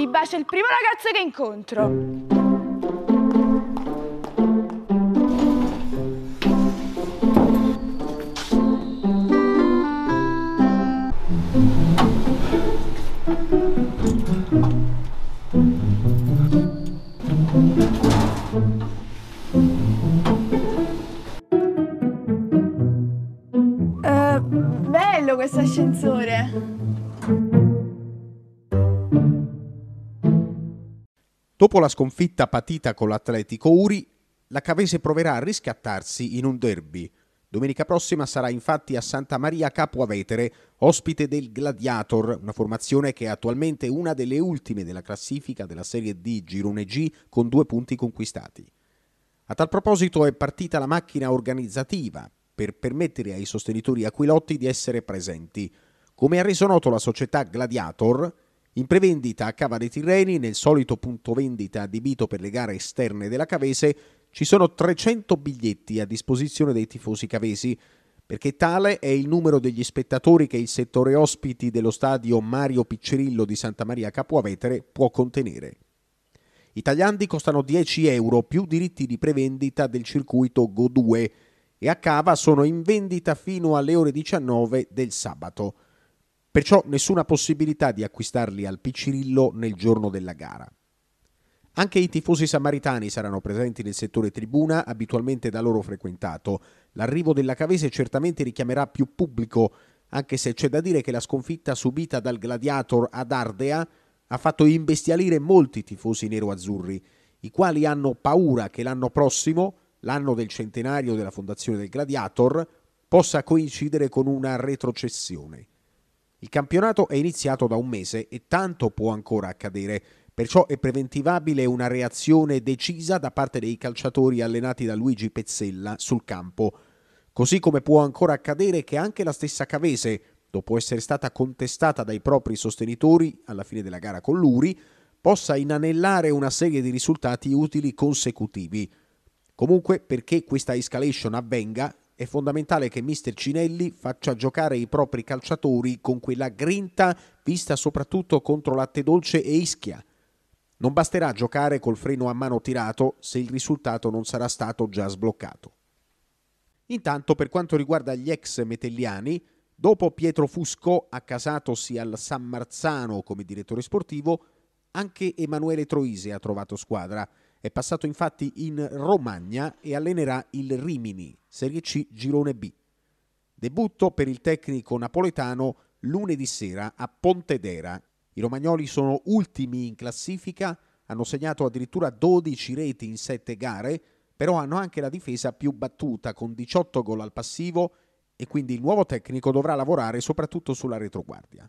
Mi bacia il primo ragazzo che incontro. Eh, bello questo ascensore! Dopo la sconfitta patita con l'Atletico Uri, la Cavese proverà a riscattarsi in un derby. Domenica prossima sarà infatti a Santa Maria Capua Vetere, ospite del Gladiator, una formazione che è attualmente una delle ultime della classifica della Serie D Girone G con due punti conquistati. A tal proposito è partita la macchina organizzativa per permettere ai sostenitori aquilotti di essere presenti. Come ha reso noto la società Gladiator, in prevendita a Cava dei Tirreni, nel solito punto vendita adibito per le gare esterne della Cavese, ci sono 300 biglietti a disposizione dei tifosi cavesi, perché tale è il numero degli spettatori che il settore ospiti dello stadio Mario Piccerillo di Santa Maria Capuavetere può contenere. I tagliandi costano 10 euro più diritti di prevendita del circuito Go 2 e a Cava sono in vendita fino alle ore 19 del sabato perciò nessuna possibilità di acquistarli al Piccirillo nel giorno della gara. Anche i tifosi samaritani saranno presenti nel settore tribuna, abitualmente da loro frequentato. L'arrivo della Cavese certamente richiamerà più pubblico, anche se c'è da dire che la sconfitta subita dal Gladiator ad Ardea ha fatto imbestialire molti tifosi nero-azzurri, i quali hanno paura che l'anno prossimo, l'anno del centenario della fondazione del Gladiator, possa coincidere con una retrocessione. Il campionato è iniziato da un mese e tanto può ancora accadere, perciò è preventivabile una reazione decisa da parte dei calciatori allenati da Luigi Pezzella sul campo. Così come può ancora accadere che anche la stessa Cavese, dopo essere stata contestata dai propri sostenitori alla fine della gara con Luri, possa inanellare una serie di risultati utili consecutivi. Comunque, perché questa escalation avvenga, è fondamentale che mister Cinelli faccia giocare i propri calciatori con quella grinta vista soprattutto contro latte dolce e ischia. Non basterà giocare col freno a mano tirato se il risultato non sarà stato già sbloccato. Intanto per quanto riguarda gli ex metelliani, dopo Pietro Fusco accasatosi al San Marzano come direttore sportivo, anche Emanuele Troise ha trovato squadra. È passato infatti in Romagna e allenerà il Rimini, Serie C Girone B. Debutto per il tecnico napoletano lunedì sera a Pontedera. I romagnoli sono ultimi in classifica, hanno segnato addirittura 12 reti in 7 gare, però hanno anche la difesa più battuta con 18 gol al passivo e quindi il nuovo tecnico dovrà lavorare soprattutto sulla retroguardia.